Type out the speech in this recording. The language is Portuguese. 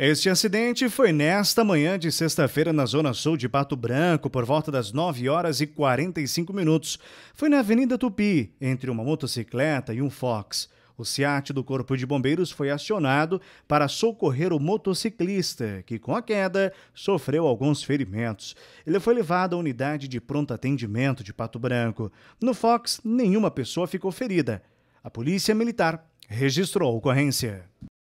Este acidente foi nesta manhã de sexta-feira na zona sul de Pato Branco, por volta das 9 horas e 45 minutos. Foi na Avenida Tupi, entre uma motocicleta e um Fox. O SEAT do Corpo de Bombeiros foi acionado para socorrer o motociclista, que com a queda sofreu alguns ferimentos. Ele foi levado à unidade de pronto atendimento de Pato Branco. No Fox, nenhuma pessoa ficou ferida. A Polícia Militar registrou a ocorrência.